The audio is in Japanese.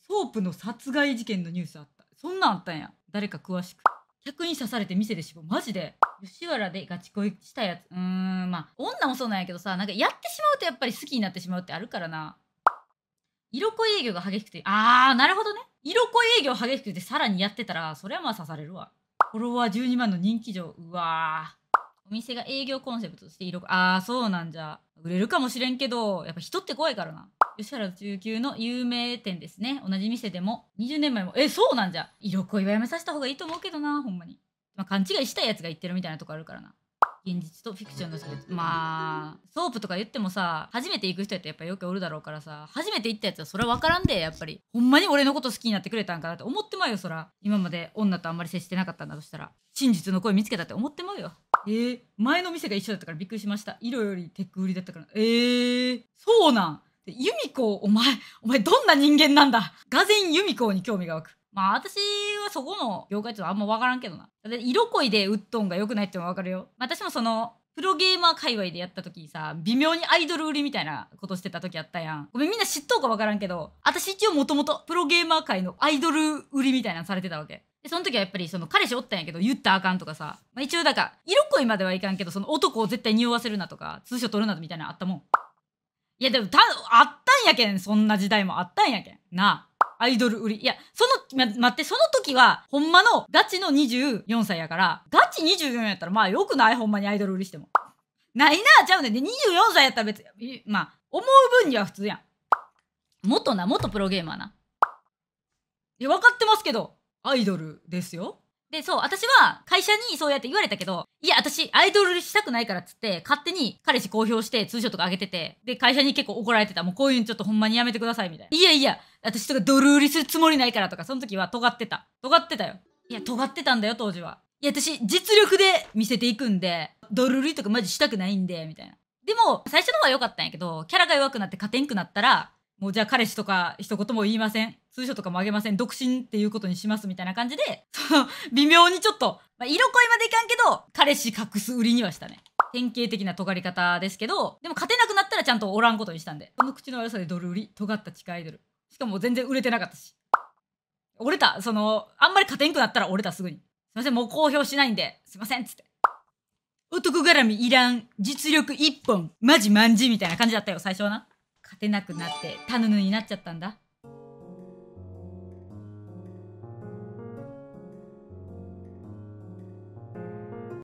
ソープの殺害事件のニュースあったそんなんあったんや誰か詳しく客に刺されて店で死亡マジで吉原でガチ恋したやつうーんまあ女もそうなんやけどさなんかやってしまうとやっぱり好きになってしまうってあるからな色恋営業が激しくてああなるほどね色恋営業激しくてさらにやってたらそれはまあ刺されるわフォロワー12万の人気上うわお店が営業コンセプトとして色ああそうなんじゃ売れるかもしれんけどやっぱ人って怖いからな吉原中級の有名店ですね同じ店でも20年前もえそうなんじゃ色恋はやめさせた方がいいと思うけどなほんまに、まあ、勘違いしたいやつが言ってるみたいなとこあるからな現実とフィクションの差別まあソープとか言ってもさ初めて行く人やったらやっぱよくおるだろうからさ初めて行ったやつはそれは分からんでやっぱりほんまに俺のこと好きになってくれたんかなって思ってまうよそら今まで女とあんまり接してなかったんだとしたら真実の声見つけたって思ってまうよえー、前の店が一緒だったからびっくりしました色よりテック売りだったからえー、そうなん由美子、お前、お前どんな人間なんだがぜん由美子に興味が湧く。まあ私はそこの業界ちょっとあんま分からんけどな。色恋でウッドンが良くないってのは分かるよ。私もその、プロゲーマー界隈でやった時にさ、微妙にアイドル売りみたいなことしてた時あったやん。ごめん、みんな知っとうか分からんけど、私一応もともとプロゲーマー界のアイドル売りみたいなのされてたわけ。で、その時はやっぱりその彼氏おったんやけど言ったあかんとかさ、まあ、一応だから、色恋まではいかんけど、その男を絶対匂わせるなとか、通称取るなみたいなのあったもん。いやでもたあったんやけんそんな時代もあったんやけんなアイドル売りいやその、ま、待ってその時はほんまのガチの24歳やからガチ24やったらまあよくないほんまにアイドル売りしてもないなちゃうねんで24歳やったら別にまあ思う分には普通やん元な元プロゲーマーないや分かってますけどアイドルですよで、そう、私は会社にそうやって言われたけど、いや、私、アイドルしたくないからっつって、勝手に彼氏公表して、ツーショット上げてて、で、会社に結構怒られてた。もうこういうのちょっとほんまにやめてください、みたいな。いやいや、私とかドル売りするつもりないからとか、その時は尖ってた。尖ってたよ。いや、尖ってたんだよ、当時は。いや、私、実力で見せていくんで、ドル売りとかマジしたくないんで、みたいな。でも、最初の方は良かったんやけど、キャラが弱くなって勝てんくなったら、もうじゃあ彼氏とか一言も言いません。通称とかもあげません。独身っていうことにしますみたいな感じで、その、微妙にちょっと、まあ、色恋までいかんけど、彼氏隠す売りにはしたね。典型的な尖り方ですけど、でも勝てなくなったらちゃんとおらんことにしたんで。この口の悪さでドル売り、尖った地下アイドル。しかも全然売れてなかったし。折れた、その、あんまり勝てんくなったら折れたすぐに。すいません、もう公表しないんで、すいません、つって。男絡みいらん、実力一本、マジマンジみたいな感じだったよ、最初はな。勝てなくなってタヌヌになっちゃったんだ